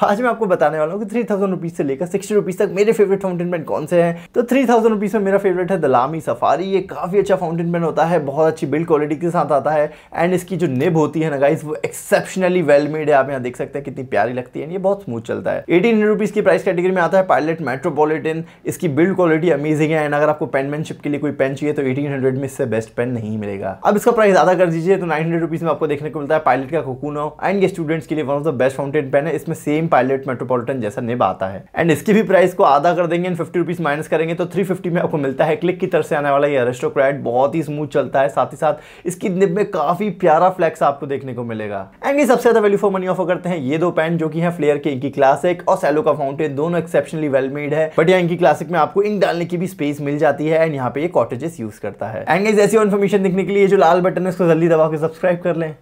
तो आज मैं आपको बताने वाला हूँ कि थ्री थाउजेंड रुपीज़ से लेकर सिक्सटी रुपीज़ तक मेरे फेवरेट फाउंटेन पेन कौन से हैं तो थ्री थाउजेंड रुपीज़ में मेरा फेवरेट है दलामी सफारी ये काफ़ी अच्छा फाउंटेन पेन होता है बहुत अच्छी बिल्ड क्वालिटी के साथ आता है एंड इसकी जो निब होती है ना गाइस वो एक्सेप्शनली वेल मेड है आप यहाँ देख सकते हैं कितनी प्यारी लगती है ये बहुत स्मूथ चलता है एटीन रुपीज़ की प्राइस कैटेगरी में आता है पायलट मेट्रोपोलिटन इसकी बिल्ड क्वालिटी अमेजिंग है एंड अगर आपको पेनमैनशिप के लिए कोई पेन चाहिए तो एटीन हंड्रेड में इससे बेस्ट पेन नहीं मिलेगा अब इसका प्राइस ज़्यादा कर दीजिए तो नाइन हंड्रेड रुपीज़ में आपको देखने को मिलता है पायलट का कोकूनो एंड ये स्टूडेंट्स के लिए one of the best fountain pen है इसमें सेम सेम पायलट मेट्रोपॉलिटन जैसा निब आता है एंड इसकी भी प्राइस को आधा कर देंगे फिफ्टी रुपीज़ माइनस करेंगे तो थ्री फिफ्टी में आपको मिलता है क्लिक की तरफ से आने वाला ये एरेस्टोक्रैट बहुत ही स्मूथ चलता है साथ ही साथ इसकी निब में काफ़ी प्यारा फ्लैक्स आपको देखने को मिलेगा एंड ये सबसे ज़्यादा वैल्यू फॉर मनी ऑफर करते हैं ये दो पैंट जो कि है फ्लेयर के इनकी क्लासिक और सैलो का फाउंटेन दोनों एक्सेप्शनली वेल मेड है बट यहाँ इनकी क्लासिक में आपको इंक डालने की भी स्पेस मिल जाती है एंड यहाँ पे ये कॉटेजेस यूज करता है एंड ऐसी इन्फॉर्मेशन देखने के लिए जो लाल बटन है उसको जल्दी दबा के सब्सक्राइब कर लें